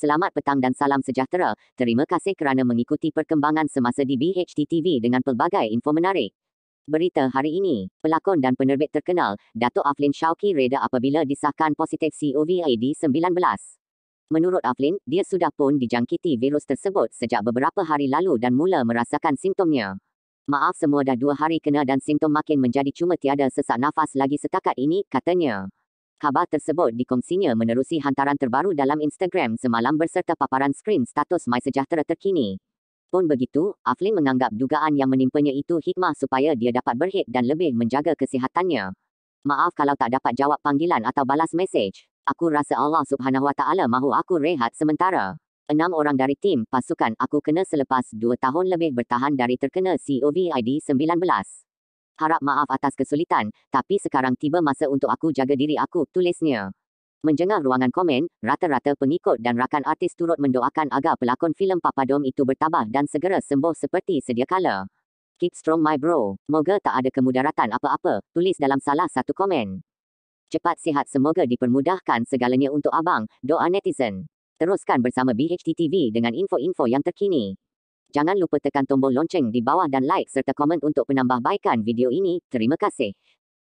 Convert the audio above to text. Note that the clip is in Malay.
Selamat petang dan salam sejahtera. Terima kasih kerana mengikuti perkembangan semasa di BHT dengan pelbagai info menarik. Berita hari ini, pelakon dan penerbit terkenal, Dato' Aflin Shauki reda apabila disahkan positif COVID-19. Menurut Aflin, dia sudah pun dijangkiti virus tersebut sejak beberapa hari lalu dan mula merasakan simptomnya. Maaf semua dah dua hari kena dan simptom makin menjadi cuma tiada sesak nafas lagi setakat ini, katanya. Khabar tersebut dikongsinya menerusi hantaran terbaru dalam Instagram semalam berserta paparan skrin status My Sejahtera terkini. Pun begitu, Aflin menganggap dugaan yang menimpanya itu hikmah supaya dia dapat berhit dan lebih menjaga kesihatannya. Maaf kalau tak dapat jawab panggilan atau balas mesej. Aku rasa Allah Subhanahu Wa Taala mahu aku rehat sementara. Enam orang dari tim pasukan aku kena selepas dua tahun lebih bertahan dari terkena COVID-19 harap maaf atas kesulitan, tapi sekarang tiba masa untuk aku jaga diri aku, tulisnya. Menjengah ruangan komen, rata-rata pengikut dan rakan artis turut mendoakan agar pelakon filem Papadom itu bertabah dan segera sembuh seperti sedia kala. Keep strong my bro, moga tak ada kemudaratan apa-apa, tulis dalam salah satu komen. Cepat sihat semoga dipermudahkan segalanya untuk abang, doa netizen. Teruskan bersama BHTTV dengan info-info yang terkini. Jangan lupa tekan tombol lonceng di bawah dan like serta komen untuk penambahbaikan video ini. Terima kasih.